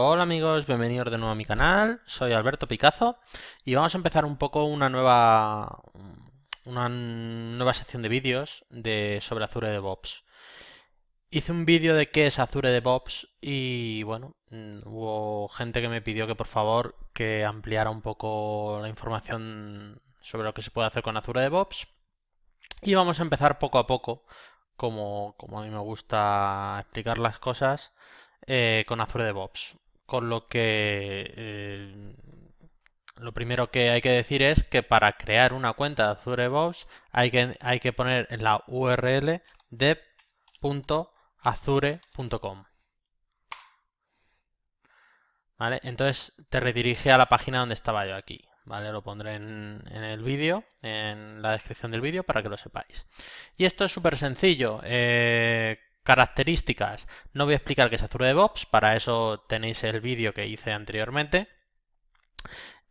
Hola amigos, bienvenidos de nuevo a mi canal, soy Alberto Picazo y vamos a empezar un poco una nueva una nueva sección de vídeos de sobre Azure DevOps. Hice un vídeo de qué es Azure DevOps y bueno, mm, hubo gente que me pidió que por favor que ampliara un poco la información sobre lo que se puede hacer con Azure DevOps y vamos a empezar poco a poco, como, a mí me gusta explicar las cosas, eh, con Azure DevOps. Con lo que eh, lo primero que hay que decir es que para crear una cuenta de Azure Box hay que, hay que poner la URL dev.azure.com. ¿Vale? Entonces te redirige a la página donde estaba yo aquí. ¿Vale? Lo pondré en, el vídeo, en la descripción del vídeo para que lo sepáis. Y esto es súper sencillo. Eh, Características. No voy a explicar qué es Azure DevOps, para eso tenéis el vídeo que hice anteriormente.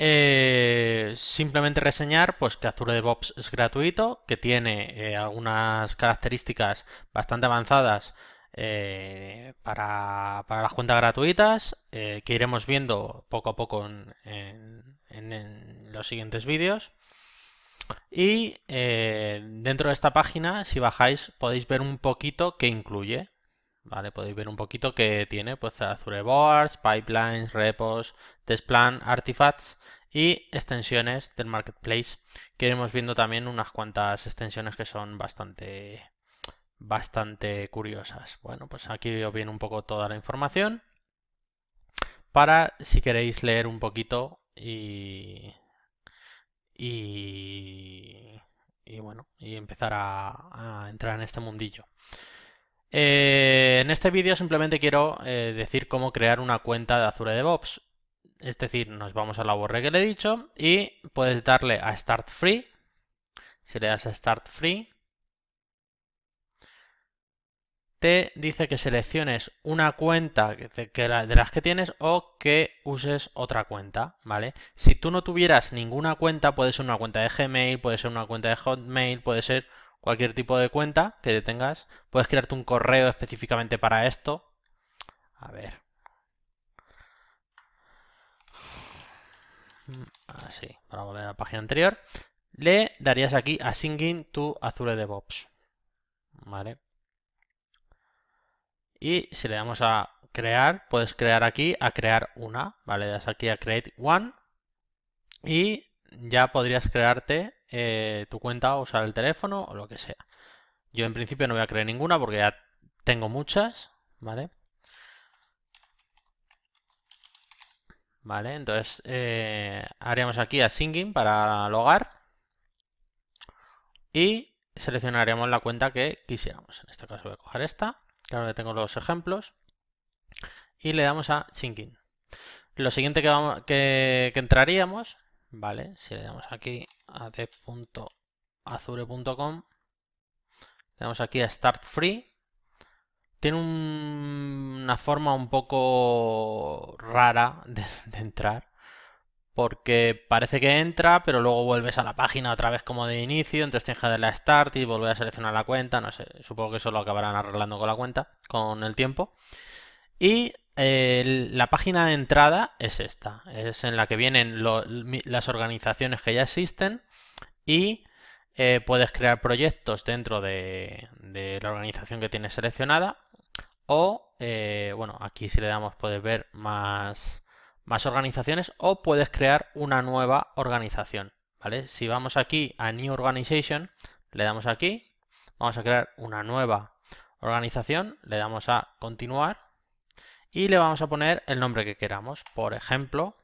Eh, simplemente reseñar pues, que Azure DevOps es gratuito, que tiene eh, algunas características bastante avanzadas eh, para, para, las cuentas gratuitas, que iremos viendo poco a poco en, en los siguientes vídeos. Y eh, dentro de esta página, si bajáis, podéis ver un poquito qué incluye. ¿Vale? Podéis ver un poquito que tiene, pues Azure Boards, Pipelines, Repos, test plan Artifacts y extensiones del Marketplace. Que iremos viendo también unas cuantas extensiones que son bastante, bastante curiosas. Bueno, pues aquí os viene un poco toda la información para si queréis leer un poquito y y, bueno, y empezar a, entrar en este mundillo. Eh, en este vídeo simplemente quiero eh, decir cómo crear una cuenta de Azure DevOps. Es decir, nos vamos a la URL que le he dicho y puedes darle a Start Free. Si le das a Start Free, dice que selecciones una cuenta de las que tienes o que uses otra cuenta, ¿vale? Si tú no tuvieras ninguna cuenta, puede ser una cuenta de Gmail, puede ser una cuenta de Hotmail, puede ser cualquier tipo de cuenta que tengas. Puedes crearte un correo específicamente para esto. A ver. Así, ah, para volver a la página anterior. Le darías aquí a Singing to Azure DevOps. ¿Vale? Y si le damos a crear, puedes crear aquí a crear una, ¿vale? Das aquí a create one y ya podrías crearte eh, tu cuenta o usar el teléfono o lo que sea. Yo en principio no voy a crear ninguna porque ya tengo muchas, ¿vale? Vale, entonces eh, haríamos aquí a Singing para logar y seleccionaríamos la cuenta que quisiéramos. En este caso voy a coger esta. Claro le tengo los ejemplos. Y le damos a Thinking. Lo siguiente que, vamos, que, entraríamos, ¿vale? Si le damos aquí a dev.azure.com, le damos aquí a Start Free. Tiene una forma un poco rara de entrar porque parece que entra, pero luego vuelves a la página otra vez como de inicio, entonces tienes que darle la Start y volver a seleccionar la cuenta, no sé, supongo que eso lo acabarán arreglando con la cuenta, con el tiempo. Y eh, la página de entrada es esta, es en la que vienen las organizaciones que ya existen y eh, puedes crear proyectos dentro de, la organización que tienes seleccionada o, eh, bueno, aquí si le damos puedes ver más más organizaciones o puedes crear una nueva organización. ¿vale? Si vamos aquí a New Organization, le damos aquí, vamos a crear una nueva organización, le damos a continuar y le vamos a poner el nombre que queramos. Por ejemplo,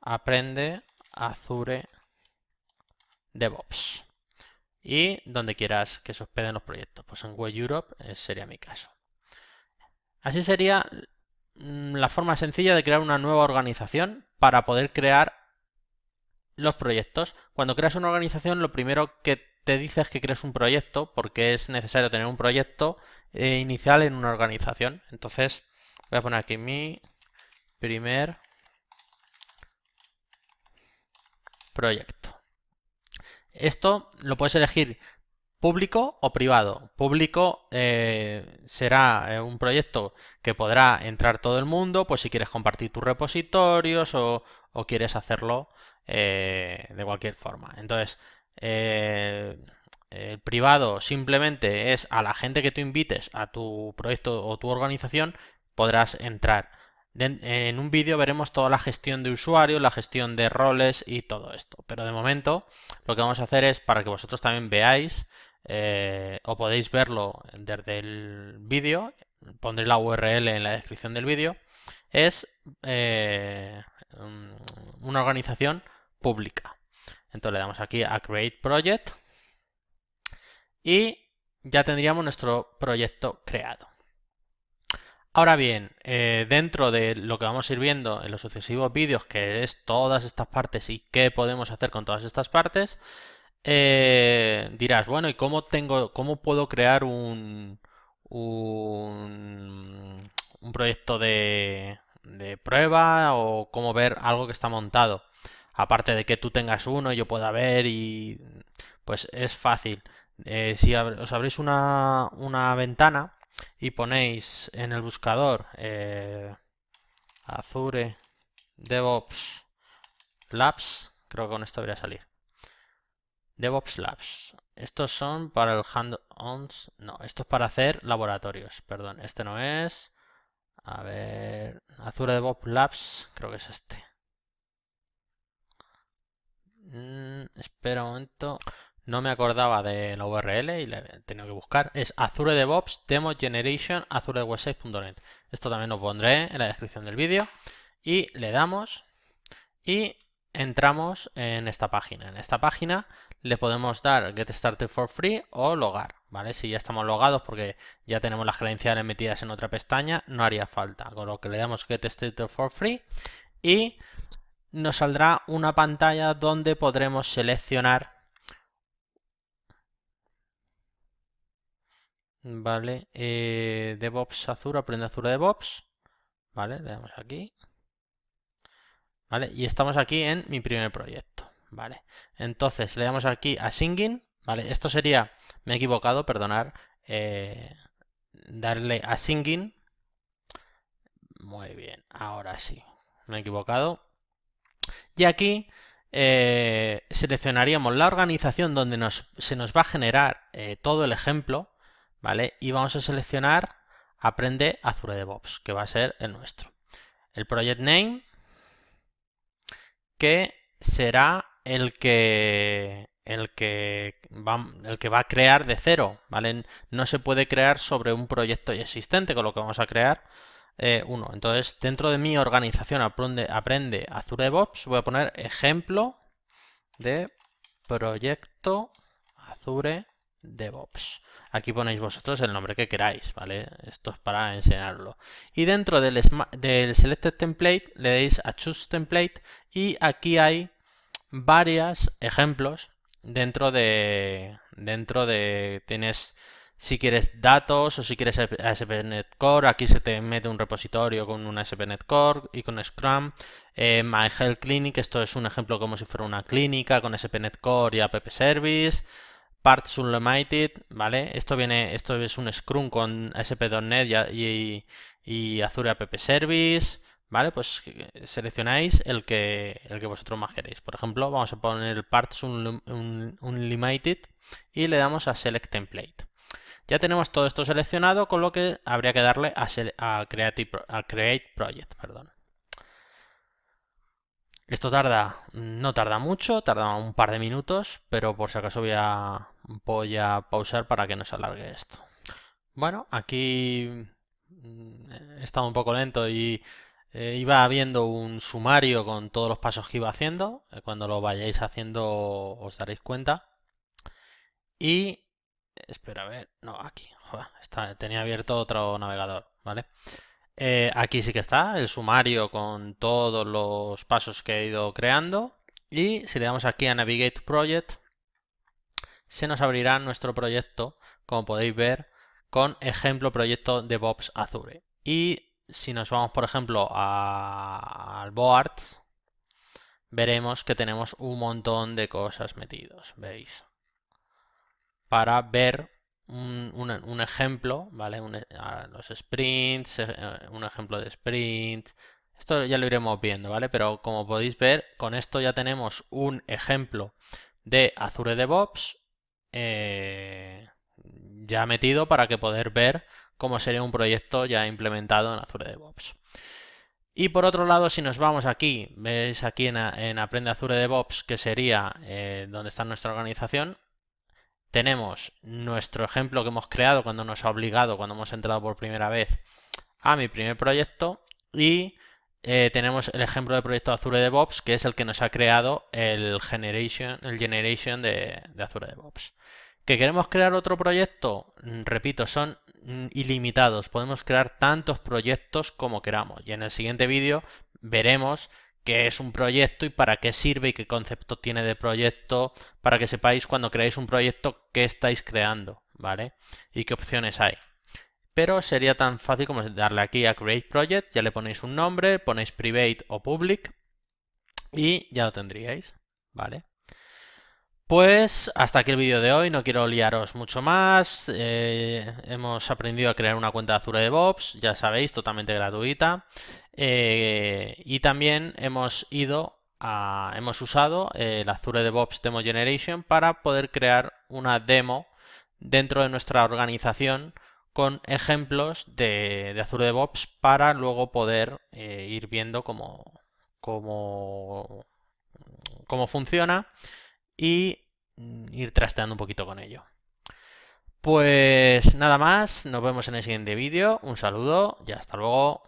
aprende Azure DevOps. Y donde quieras que se hospeden los proyectos. Pues en Web Europe eh, sería mi caso. Así sería Mm, la forma sencilla de crear una nueva organización para poder crear los proyectos. Cuando creas una organización, lo primero que te dice es que creas un proyecto, porque es necesario tener un proyecto eh, inicial en una organización. Entonces, voy a poner aquí mi primer proyecto. Esto lo puedes elegir público o privado. Público eh, será eh, un proyecto que podrá entrar todo el mundo, pues si quieres compartir tus repositorios o, quieres hacerlo eh, de cualquier forma. Entonces, el privado simplemente es a la gente que tú invites a tu proyecto o tu organización, podrás entrar. En un vídeo veremos toda la gestión de usuarios, la gestión de roles y todo esto. Pero de momento lo que vamos a hacer es para que vosotros también veáis eh, o podéis verlo desde el vídeo, pondré la URL en la descripción del vídeo, es eh, mm, una organización pública. Entonces le damos aquí a Create Project y ya tendríamos nuestro proyecto creado. Ahora bien, eh, dentro de lo que vamos a ir viendo en los sucesivos vídeos, que es todas estas partes y qué podemos hacer con todas estas partes, eh, dirás, bueno, ¿y cómo tengo, cómo puedo crear un, un, proyecto de, prueba o cómo ver algo que está montado? Aparte de que tú tengas uno, y yo pueda ver y pues es fácil. Eh, si os abrís una, una, ventana y ponéis en el buscador eh, Azure DevOps Labs, creo que con esto debería salir. DevOps Labs. Estos son para el hand-ons. No, esto es para hacer laboratorios. Perdón, este no es. A ver, Azure DevOps Labs, creo que es este. Mm, espera un momento. No me acordaba de la URL y la he tenido que buscar. Es Azure DevOps Demo Generation 6net Esto también lo pondré en la descripción del vídeo. Y le damos y entramos en esta página. En esta página le podemos dar Get Started for Free o logar, ¿vale? Si ya estamos logados porque ya tenemos las credenciales metidas en otra pestaña, no haría falta. Con lo que le damos Get Started for Free y nos saldrá una pantalla donde podremos seleccionar Vale, eh, DevOps Azure, aprende Azure DevOps. Vale, le damos aquí. y estamos aquí en mi primer proyecto. ¿vale? Entonces le damos aquí a singing, ¿vale? Esto sería, me he equivocado, perdonar, eh, darle a singing. Muy bien, ahora sí, me he equivocado. Y aquí eh, seleccionaríamos la organización donde se nos va a generar eh, todo el ejemplo, ¿vale? Y vamos a seleccionar Aprende Azure DevOps, que va a ser el nuestro. El project name, que será el que el que va, el que va a crear de cero, ¿vale? No se puede crear sobre un proyecto existente, con lo que vamos a crear eh, uno. Entonces, dentro de mi organización aprende, Azure DevOps, voy a poner ejemplo de proyecto Azure DevOps. Aquí ponéis vosotros el nombre que queráis, ¿vale? Esto es para enseñarlo. Y dentro del, del Selected Template le deis a Choose Template y aquí hay varios ejemplos dentro de dentro de tienes si quieres datos o si quieres ASP.NET Core, aquí se te mete un repositorio con un ASP.NET Core y con Scrum. Eh, My Health Clinic, esto es un ejemplo como si fuera una clínica con ASP.NET Core y App Service. Parts Unlimited, ¿vale? Esto viene, esto es un Scrum con ASP.NET y, y Azure App Service. ¿Vale? Pues eh, seleccionáis el que, el que vosotros más queréis. Por ejemplo, vamos a poner el Parts Unlimited y le damos a Select Template. Ya tenemos todo esto seleccionado, con lo que habría que darle a, Create Project. Perdón. Esto tarda, no tarda mucho, tarda un par de minutos, pero por si acaso voy a, voy a pausar para que no se alargue esto. Bueno, aquí mm, he estado un poco lento y eh, iba habiendo un sumario con todos los pasos que iba haciendo. Eh, cuando lo vayáis haciendo os daréis cuenta. Y... Espera, a ver. No, aquí. tenía abierto otro navegador, ¿vale? Eh, aquí sí que está el sumario con todos los pasos que he ido creando. Y si le damos aquí a Navigate Project, se nos abrirá nuestro proyecto, como podéis ver, con ejemplo proyecto de Bobs Azure. Y si nos vamos, por ejemplo, al Boards, veremos que tenemos un montón de cosas metidos, ¿veis? Para ver un, ejemplo, ¿vale? E, los sprints, eh, eh, un ejemplo de sprints. Esto ya lo iremos viendo, ¿vale? Pero como podéis ver, con esto ya tenemos un ejemplo de Azure DevOps eh, ya metido para que poder ver como sería un proyecto ya implementado en Azure DevOps. Y por otro lado, si nos vamos aquí, veis aquí en, Aprende Azure DevOps, que sería eh, donde está nuestra organización, tenemos nuestro ejemplo que hemos creado cuando nos ha obligado, cuando hemos entrado por primera vez a mi primer proyecto, y eh, tenemos el ejemplo de proyecto Azure DevOps, que es el que nos ha creado el Generation, el generation de, de Azure DevOps. ¿Que queremos crear otro proyecto? Repito, son Mm, ilimitados, podemos crear tantos proyectos como queramos. Y en el siguiente vídeo veremos qué es un proyecto y para qué sirve y qué concepto tiene de proyecto, para que sepáis cuando creáis un proyecto qué estáis creando, ¿vale? Y qué opciones hay. Pero sería tan fácil como darle aquí a Create Project, ya le ponéis un nombre, ponéis Private o Public y ya lo tendríais, ¿vale? Pues hasta aquí el vídeo de hoy, no quiero liaros mucho más. Eh, hemos aprendido a crear una cuenta de Azure DevOps, ya sabéis, totalmente gratuita. Eh, y también hemos ido hemos usado el Azure DevOps Demo Generation para poder crear una demo dentro de nuestra organización con ejemplos de, Azure DevOps para luego poder eh, ir viendo cómo, cómo, cómo funciona y mm, ir trasteando un poquito con ello. Pues nada más, nos vemos en el siguiente vídeo, un saludo y hasta luego.